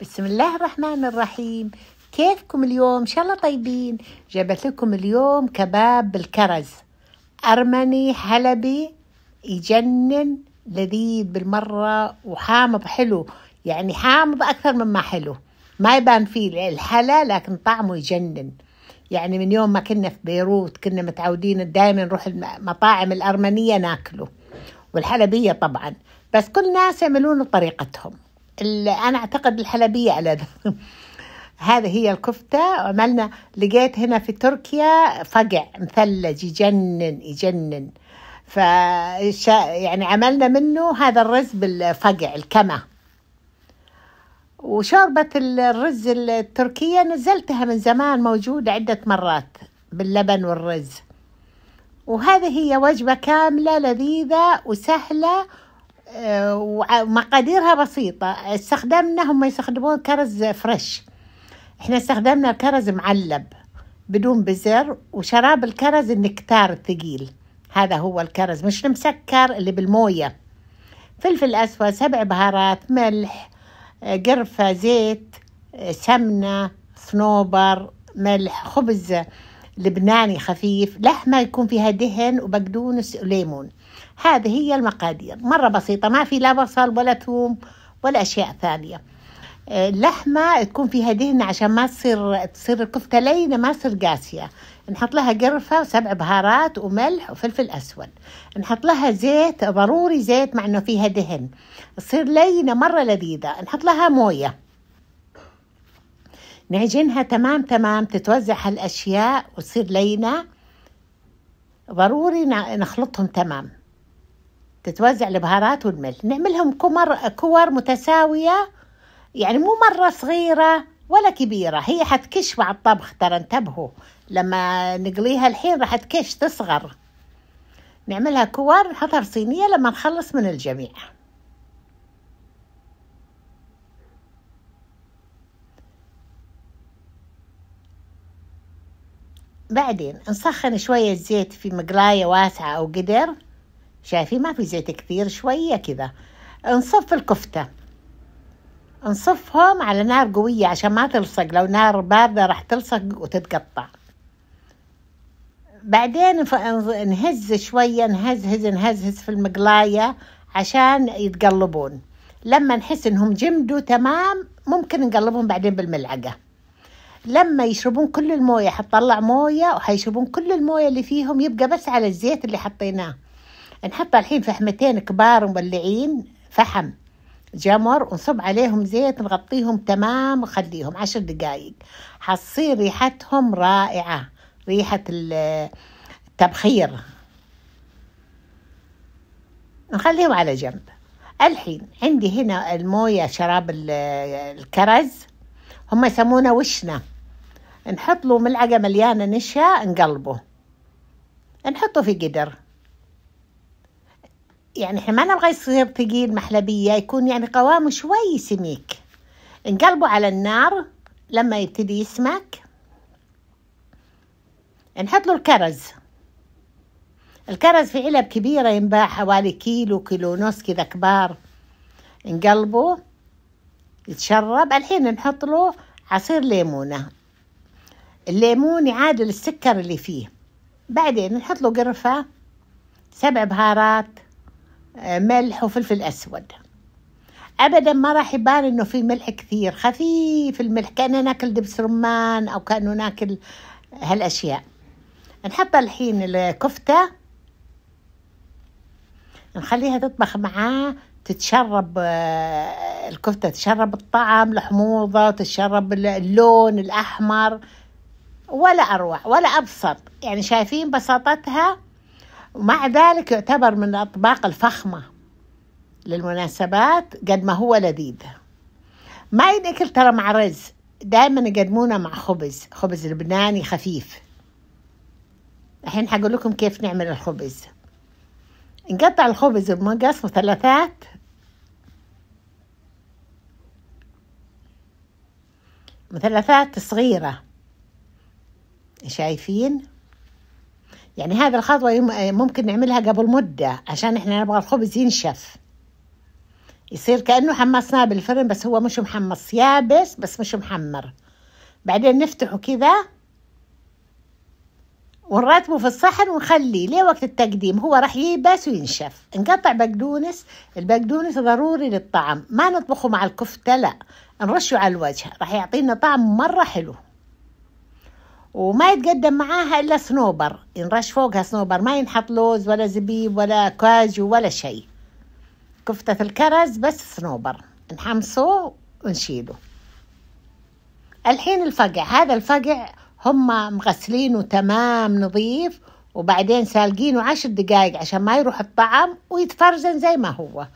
بسم الله الرحمن الرحيم كيفكم اليوم؟ إن شاء الله طيبين جابت لكم اليوم كباب بالكرز أرمني حلبي يجنن لذيذ بالمرة وحامض حلو يعني حامض أكثر مما حلو ما يبان فيه الحلا لكن طعمه يجنن يعني من يوم ما كنا في بيروت كنا متعودين دائما نروح المطاعم الأرمنية ناكله والحلبية طبعا بس كل ناس يعملونه بطريقتهم انا اعتقد الحلبيه على ده هذا هي الكفتة عملنا لقيت هنا في تركيا فقع مثلج يجنن يجنن ف يعني عملنا منه هذا الرز بالفقع الكمه وشوربة الرز التركية نزلتها من زمان موجودة عدة مرات باللبن والرز وهذه هي وجبة كاملة لذيذة وسهلة ومقاديرها بسيطة استخدمنا هم يستخدمون كرز فريش احنا استخدمنا كرز معلب بدون بزر وشراب الكرز النكتار الثقيل هذا هو الكرز مش المسكر اللي بالموية فلفل أسود سبع بهارات ملح قرفة زيت سمنة صنوبر ملح خبز لبناني خفيف لحمة يكون فيها دهن وبقدونس وليمون هذه هي المقادير مرة بسيطة ما في لا بصل ولا ثوم ولا أشياء ثانية اللحمة آه، تكون فيها دهن عشان ما تصير تصير الكفتة لينة ما تصير قاسية نحط لها قرفة وسبع بهارات وملح وفلفل أسود نحط لها زيت ضروري زيت مع إنه فيها دهن تصير لينة مرة لذيذة نحط لها موية نعجنها تمام تمام تتوزع هالأشياء وتصير لينة ضروري نخلطهم تمام تتوزع البهارات والملح نعملهم كمر كور متساوية يعني مو مرة صغيرة ولا كبيرة هي حتكش مع الطبخ ترى انتبهوا لما نقليها الحين راح تكش تصغر نعملها كور نحطها في صينية لما نخلص من الجميع بعدين نسخن شوية زيت في مقلاية واسعة أو قدر شايفين ما في زيت كثير شوية كذا نصف الكفتة نصفهم على نار قوية عشان ما تلصق لو نار باردة راح تلصق وتتقطع بعدين نهز شوية نهزهز نهزهز في المقلاية عشان يتقلبون لما نحس انهم جمدوا تمام ممكن نقلبهم بعدين بالملعقة لما يشربون كل الموية حتطلع موية وحيشربون كل الموية اللي فيهم يبقى بس على الزيت اللي حطيناه نحط الحين فحمتين كبار مولعين فحم جمر ونصب عليهم زيت نغطيهم تمام وخليهم عشر دقايق حتصير ريحتهم رائعة ريحة التبخير نخليهم على جنب الحين عندي هنا الموية شراب الكرز هم يسمونه وشنا نحط له ملعقة مليانة نشا نقلبه نحطه في قدر يعني احنا ما نبغى يصير ثقيل محلبية يكون يعني قوامه شوي سميك نقلبه على النار لما يبتدي يسمك نحط له الكرز الكرز في علب كبيرة ينباع حوالي كيلو كيلو ونص كذا كبار نقلبه يتشرب الحين نحط له عصير ليمونة الليمون يعادل السكر اللي فيه بعدين نحط له قرفة سبع بهارات آه، ملح وفلفل اسود ابدا ما راح يبان انه في ملح كثير خفيف الملح كان ناكل دبس رمان او كانه ناكل هالاشياء نحط الحين الكفته نخليها تطبخ معاه تتشرب آه، الكفتة تشرب الطعم الحموضة تشرب اللون الأحمر ولا أروع ولا أبسط يعني شايفين بساطتها ومع ذلك يعتبر من الأطباق الفخمة للمناسبات قد ما هو لذيذ ما ينأكل ترى مع رز دائما يقدمونه مع خبز خبز لبناني خفيف الحين حقول لكم كيف نعمل الخبز نقطع الخبز بمقص مثلثات مثلثات صغيرة شايفين يعني هذا الخطوة ممكن نعملها قبل مدة عشان احنا نبغى الخبز ينشف يصير كأنه حمصناه بالفرن بس هو مش محمص يابس بس مش محمر بعدين نفتحه كذا ونرتبه في الصحن ونخليه ليه وقت التقديم هو راح ييبس وينشف نقطع بقدونس البقدونس ضروري للطعم ما نطبخه مع الكفتة لا نرشه على الوجه راح يعطينا طعم مرة حلو وما يتقدم معاها الا صنوبر ينرش فوقها صنوبر ما ينحط لوز ولا زبيب ولا كاجو ولا شيء كفتة الكرز بس صنوبر نحمصه ونشيله الحين الفقع هذا الفقع هم مغسلينه تمام نظيف وبعدين سالقينه عشر دقايق عشان ما يروح الطعم ويتفرزن زي ما هو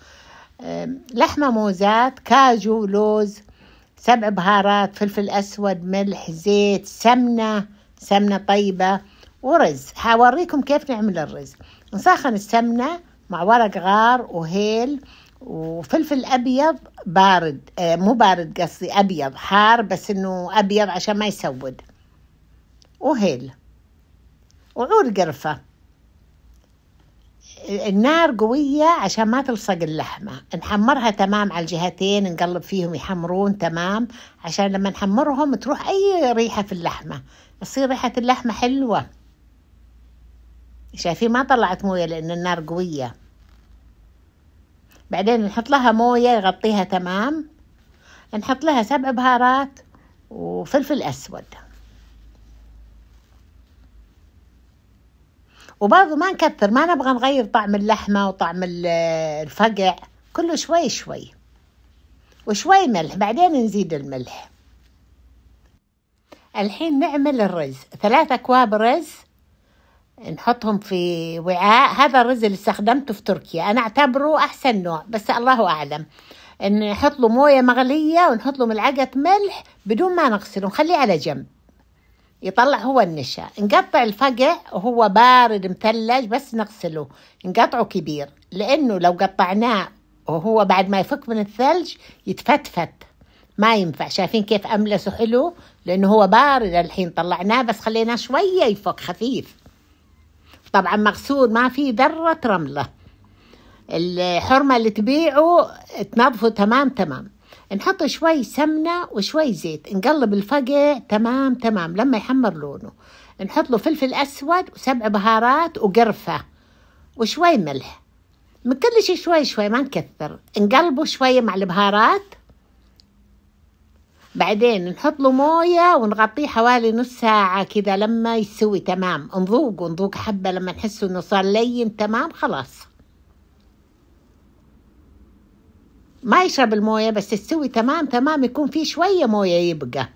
لحمة موزات كاجو لوز سبع بهارات فلفل أسود ملح زيت سمنة سمنة طيبة ورز حاوريكم كيف نعمل الرز نسخن السمنة مع ورق غار وهيل وفلفل أبيض بارد آه مو بارد قصدي أبيض حار بس إنه أبيض عشان ما يسود وهيل وعود قرفه النار قوية عشان ما تلصق اللحمة نحمرها تمام على الجهتين نقلب فيهم يحمرون تمام عشان لما نحمرهم تروح أي ريحة في اللحمة تصير ريحة اللحمة حلوة شايفين ما طلعت موية لأن النار قوية بعدين نحط لها موية يغطيها تمام نحط لها سبع بهارات وفلفل أسود وبرضه ما نكثر ما نبغى نغير طعم اللحمة وطعم الفقع كله شوي شوي وشوي ملح بعدين نزيد الملح الحين نعمل الرز ثلاث أكواب رز نحطهم في وعاء هذا الرز اللي استخدمته في تركيا أنا أعتبره أحسن نوع بس الله أعلم نحط له موية مغلية ونحط له ملعقة ملح بدون ما نغسله نخليه على جنب يطلع هو النشا نقطع الفقع وهو بارد مثلج بس نغسله نقطعه كبير لأنه لو قطعناه وهو بعد ما يفك من الثلج يتفتفت ما ينفع شايفين كيف أملسه حلو لأنه هو بارد الحين طلعناه بس خليناه شوية يفك خفيف طبعا مغسول ما في ذرة رملة الحرمة اللي تبيعه تنظفه تمام تمام نحط شوي سمنة وشوي زيت نقلب الفقع تمام تمام لما يحمر لونه نحط له فلفل أسود وسبع بهارات وقرفة وشوي ملح من كل شيء شوي شوي ما نكثر نقلبه شوية مع البهارات بعدين نحط له موية ونغطيه حوالي نص ساعة كذا لما يسوي تمام نذوق ونذوق حبة لما نحس انه صار لين تمام خلاص ما يشرب المويه بس تستوي تمام تمام يكون في شويه مويه يبقى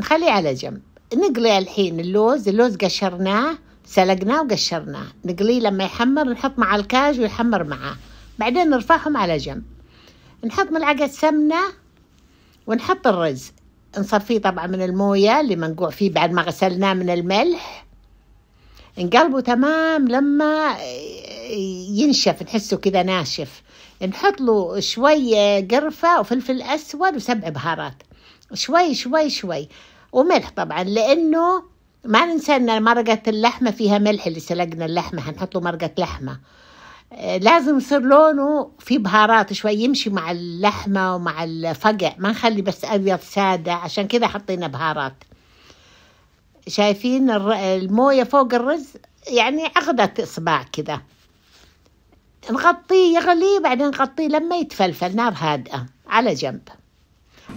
نخليه على جنب نقلي الحين اللوز اللوز قشرناه سلقناه وقشرناه نقليه لما يحمر نحط مع الكاج ويحمر معاه بعدين نرفعهم على جنب نحط ملعقة سمنة ونحط الرز نصفيه طبعا من الموية اللي منقوع فيه بعد ما غسلناه من الملح نقلبه تمام لما ينشف نحسه كذا ناشف نحط له شوي قرفة وفلفل أسود وسبع بهارات شوي شوي شوي وملح طبعا لأنه ما ننسى أن مرقة اللحمة فيها ملح اللي سلقنا اللحمة هنحط له مرقة لحمة آه، لازم يصير لونه في بهارات شوي يمشي مع اللحمة ومع الفقع ما نخلي بس أبيض سادة عشان كذا حطينا بهارات شايفين الموية فوق الرز يعني عقدة إصبع كذا نغطيه يغلي بعدين نغطيه لما يتفلفل نار هادئة على جنب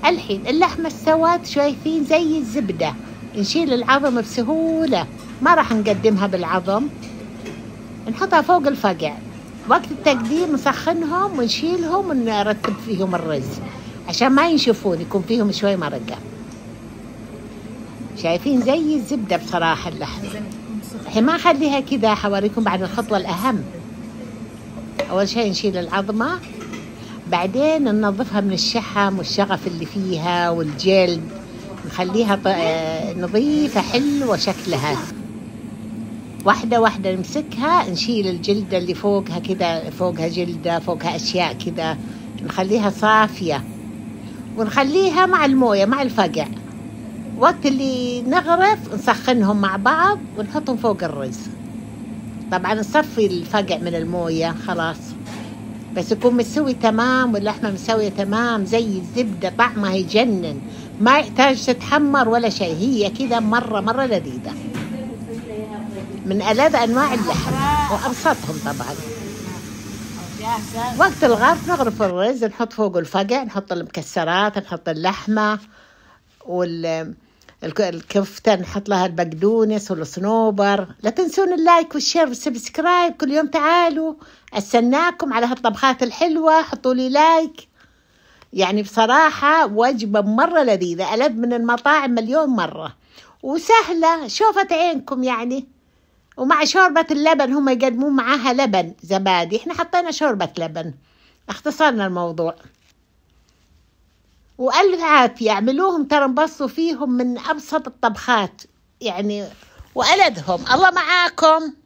الحين اللحمة السواد شايفين زي الزبدة نشيل العظم بسهولة ما راح نقدمها بالعظم نحطها فوق الفقع وقت التقديم نسخنهم ونشيلهم ونرتب فيهم الرز عشان ما ينشفون يكون فيهم شوي مرقة شايفين زي الزبدة بصراحة اللحمة الحين ما أخليها كذا حوريكم بعد الخطوة الأهم أول شيء نشيل العظمة بعدين ننظفها من الشحم والشغف اللي فيها والجلد نخليها آه، نظيفة حلوة شكلها واحدة واحدة نمسكها نشيل الجلدة اللي فوقها كذا فوقها جلدة فوقها أشياء كذا نخليها صافية ونخليها مع الموية مع الفقع وقت اللي نغرف نسخنهم مع بعض ونحطهم فوق الرز طبعا نصفي الفقع من المويه خلاص بس يكون مسوي تمام واللحمه مسويه تمام زي الزبده طعمها يجنن ما يحتاج تتحمر ولا شيء هي كذا مره مره لذيذه من ألذ أنواع اللحم وأبسطهم طبعا وقت الغرف نغرف الرز نحط فوق الفقع نحط المكسرات نحط اللحمة وال الكفتة نحط لها البقدونس والصنوبر لا تنسون اللايك والشير والسبسكرايب كل يوم تعالوا استناكم على هالطبخات الحلوة حطوا لي لايك يعني بصراحة وجبة مرة لذيذة ألذ من المطاعم مليون مرة وسهلة شوفة عينكم يعني ومع شوربة اللبن هم يقدمون معاها لبن زبادي احنا حطينا شوربة لبن اختصرنا الموضوع وألف عافية اعملوهم ترى انبسطوا فيهم من أبسط الطبخات يعني وألدهم الله معاكم